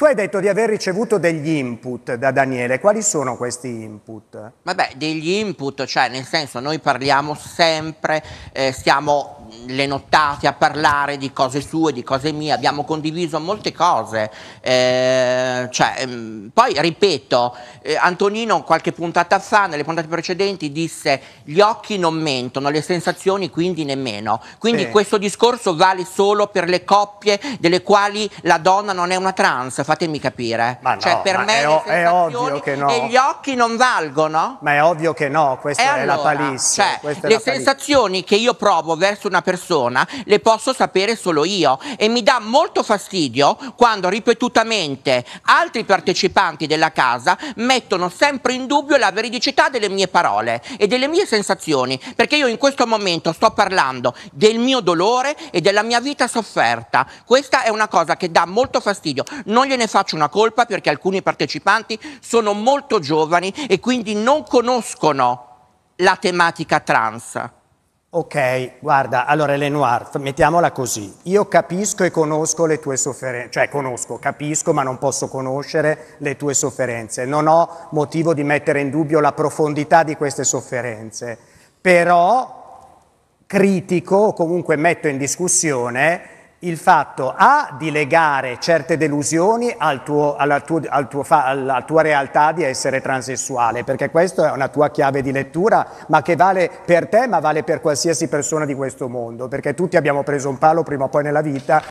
Tu hai detto di aver ricevuto degli input da Daniele, quali sono questi input? Vabbè, degli input, cioè nel senso noi parliamo sempre, eh, stiamo le nottate a parlare di cose sue, di cose mie, abbiamo condiviso molte cose. Eh, cioè, ehm, poi ripeto, eh, Antonino qualche puntata fa, nelle puntate precedenti, disse gli occhi non mentono, le sensazioni quindi nemmeno. Quindi sì. questo discorso vale solo per le coppie delle quali la donna non è una trans, fatemi capire. Ma cioè, per ma me è, o, è, ovvio che no. E gli occhi non valgono? Ma è ovvio che no, questa e è allora, la palissima. Cioè, le la sensazioni che io provo verso una persona persona le posso sapere solo io e mi dà molto fastidio quando ripetutamente altri partecipanti della casa mettono sempre in dubbio la veridicità delle mie parole e delle mie sensazioni, perché io in questo momento sto parlando del mio dolore e della mia vita sofferta. Questa è una cosa che dà molto fastidio. Non gliene faccio una colpa perché alcuni partecipanti sono molto giovani e quindi non conoscono la tematica trans. Ok, guarda, allora Lenoir, mettiamola così, io capisco e conosco le tue sofferenze, cioè conosco, capisco ma non posso conoscere le tue sofferenze, non ho motivo di mettere in dubbio la profondità di queste sofferenze, però critico o comunque metto in discussione il fatto A di legare certe delusioni al tuo, alla, tuo, al tuo, alla, tua realtà di essere transessuale, perché questa è una tua chiave di lettura, ma che vale per te, ma vale per qualsiasi persona di questo mondo, perché tutti abbiamo preso un palo prima o poi nella vita